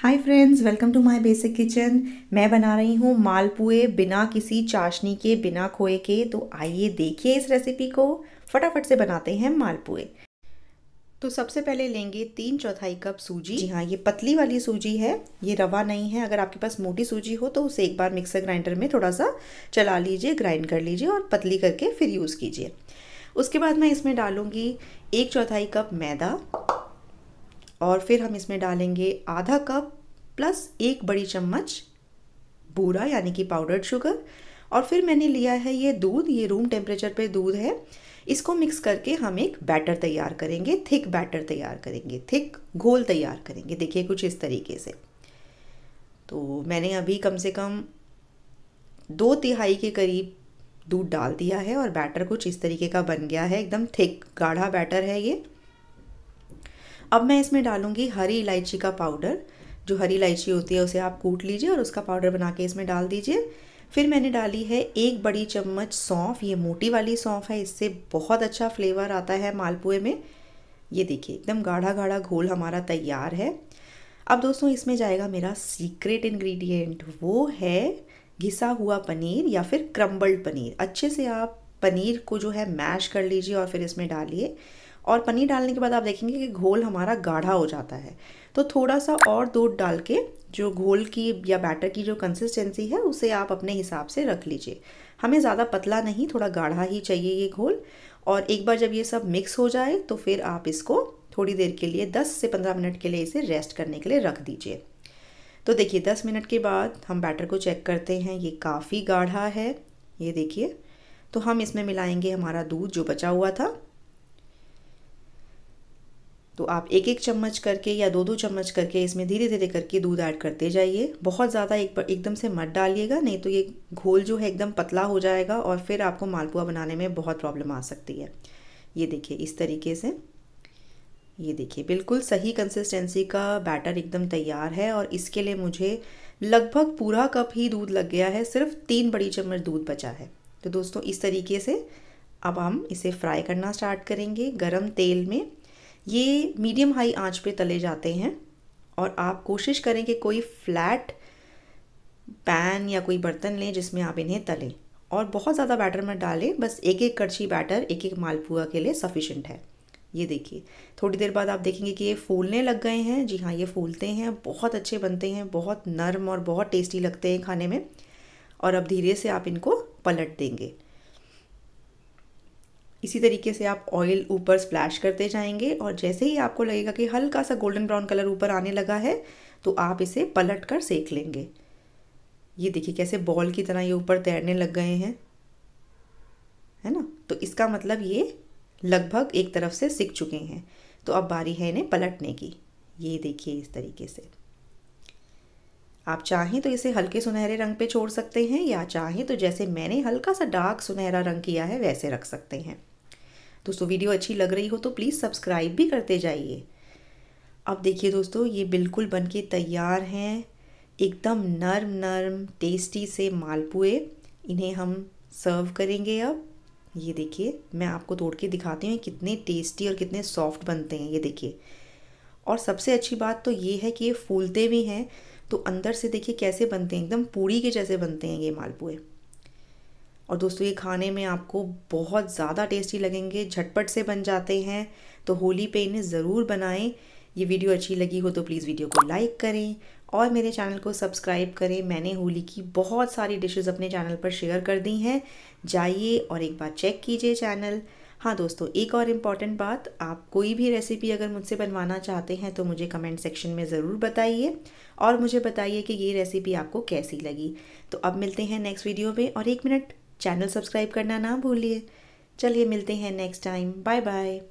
hi friends welcome to my basic kitchen मैं बना रही हूँ मालपुए बिना किसी चाशनी के बिना खोए के तो आइए देखिए इस रेसिपी को फटाफट से बनाते हैं मालपुए तो सबसे पहले लेंगे तीन चौथाई कप सूजी जी हाँ ये पतली वाली सूजी है ये रवा नहीं है अगर आपके पास मोटी सूजी हो तो उसे एक बार मिक्सर ग्राइंडर में थोड़ा सा चला लीजिए ग्राइंड कर लीजिए और पतली करके फिर यूज़ कीजिए उसके बाद मैं इसमें डालूंगी एक चौथाई कप मैदा और फिर हम इसमें डालेंगे आधा कप प्लस एक बड़ी चम्मच बूरा यानी कि पाउडर्ड शुगर और फिर मैंने लिया है ये दूध ये रूम टेम्परेचर पे दूध है इसको मिक्स करके हम एक बैटर तैयार करेंगे थिक बैटर तैयार करेंगे थिक घोल तैयार करेंगे देखिए कुछ इस तरीके से तो मैंने अभी कम से कम दो तिहाई के करीब दूध डाल दिया है और बैटर कुछ इस तरीके का बन गया है एकदम थिक गाढ़ा बैटर है ये अब मैं इसमें डालूँगी हरी इलायची का पाउडर जो हरी इलायची होती है उसे आप कूट लीजिए और उसका पाउडर बना के इसमें डाल दीजिए फिर मैंने डाली है एक बड़ी चम्मच सौंफ ये मोटी वाली सौंफ है इससे बहुत अच्छा फ्लेवर आता है मालपुए में ये देखिए एकदम गाढ़ा गाढ़ा घोल हमारा तैयार है अब दोस्तों इसमें जाएगा मेरा सीक्रेट इन्ग्रीडियंट वो है घिसा हुआ पनीर या फिर क्रम्बल्ड पनीर अच्छे से आप पनीर को जो है मैश कर लीजिए और फिर इसमें डालिए और पनीर डालने के बाद आप देखेंगे कि घोल हमारा गाढ़ा हो जाता है तो थोड़ा सा और दूध डाल के जो घोल की या बैटर की जो कंसिस्टेंसी है उसे आप अपने हिसाब से रख लीजिए हमें ज़्यादा पतला नहीं थोड़ा गाढ़ा ही चाहिए ये घोल और एक बार जब ये सब मिक्स हो जाए तो फिर आप इसको थोड़ी देर के लिए 10 से 15 मिनट के लिए इसे रेस्ट करने के लिए रख दीजिए तो देखिए 10 मिनट के बाद हम बैटर को चेक करते हैं ये काफ़ी गाढ़ा है ये देखिए तो हम इसमें मिलाएंगे हमारा दूध जो बचा हुआ था तो आप एक एक चम्मच करके या दो दो चम्मच करके इसमें धीरे धीरे करके दूध ऐड करते जाइए बहुत ज़्यादा एक एकदम से मत डालिएगा नहीं तो ये घोल जो है एकदम पतला हो जाएगा और फिर आपको मालपुआ बनाने में बहुत प्रॉब्लम आ सकती है ये देखिए इस तरीके से ये देखिए बिल्कुल सही कंसिस्टेंसी का बैटर एकदम तैयार है और इसके लिए मुझे लगभग पूरा कप ही दूध लग गया है सिर्फ तीन बड़ी चम्मच दूध बचा है तो दोस्तों इस तरीके से अब हम इसे फ्राई करना स्टार्ट करेंगे गरम तेल में ये मीडियम हाई आंच पे तले जाते हैं और आप कोशिश करें कि कोई फ्लैट पैन या कोई बर्तन लें जिसमें आप इन्हें तलें और बहुत ज़्यादा बैटर मत डालें बस एक एक करछी बैटर एक एक मालपुआ के लिए सफिशेंट है ये देखिए थोड़ी देर बाद आप देखेंगे कि ये फूलने लग गए हैं जी हाँ ये फूलते हैं बहुत अच्छे बनते हैं बहुत नरम और बहुत टेस्टी लगते हैं खाने में और अब धीरे से आप इनको पलट देंगे इसी तरीके से आप ऑयल ऊपर स्प्लैश करते जाएंगे और जैसे ही आपको लगेगा कि हल्का सा गोल्डन ब्राउन कलर ऊपर आने लगा है तो आप इसे पलट कर सेक लेंगे ये देखिए कैसे बॉल की तरह ये ऊपर तैरने लग गए हैं है ना तो इसका मतलब ये लगभग एक तरफ से सिक चुके हैं तो अब बारी है इन्हें पलटने की ये देखिए इस तरीके से आप चाहें तो इसे हल्के सुनहरे रंग पे छोड़ सकते हैं या चाहें तो जैसे मैंने हल्का सा डार्क सुनहरा रंग किया है वैसे रख सकते हैं दोस्तों वीडियो अच्छी लग रही हो तो प्लीज़ सब्सक्राइब भी करते जाइए अब देखिए दोस्तों ये बिल्कुल बनके तैयार हैं एकदम नरम नरम टेस्टी से मालपुए इन्हें हम सर्व करेंगे अब ये देखिए मैं आपको तोड़ के दिखाती हूँ कितने टेस्टी और कितने सॉफ्ट बनते हैं ये देखिए और सबसे अच्छी बात तो ये है कि ये फूलते भी हैं तो अंदर से देखिए कैसे बनते हैं एकदम पूड़ी के जैसे बनते हैं ये मालपुए और दोस्तों ये खाने में आपको बहुत ज़्यादा टेस्टी लगेंगे झटपट से बन जाते हैं तो होली पे इन्हें ज़रूर बनाएं ये वीडियो अच्छी लगी हो तो प्लीज़ वीडियो को लाइक करें और मेरे चैनल को सब्सक्राइब करें मैंने होली की बहुत सारी डिशेज़ अपने चैनल पर शेयर कर दी हैं जाइए और एक बार चेक कीजिए चैनल हाँ दोस्तों एक और इम्पॉर्टेंट बात आप कोई भी रेसिपी अगर मुझसे बनवाना चाहते हैं तो मुझे कमेंट सेक्शन में ज़रूर बताइए और मुझे बताइए कि ये रेसिपी आपको कैसी लगी तो अब मिलते हैं नेक्स्ट वीडियो में और एक मिनट चैनल सब्सक्राइब करना ना भूलिए चलिए मिलते हैं नेक्स्ट टाइम बाय बाय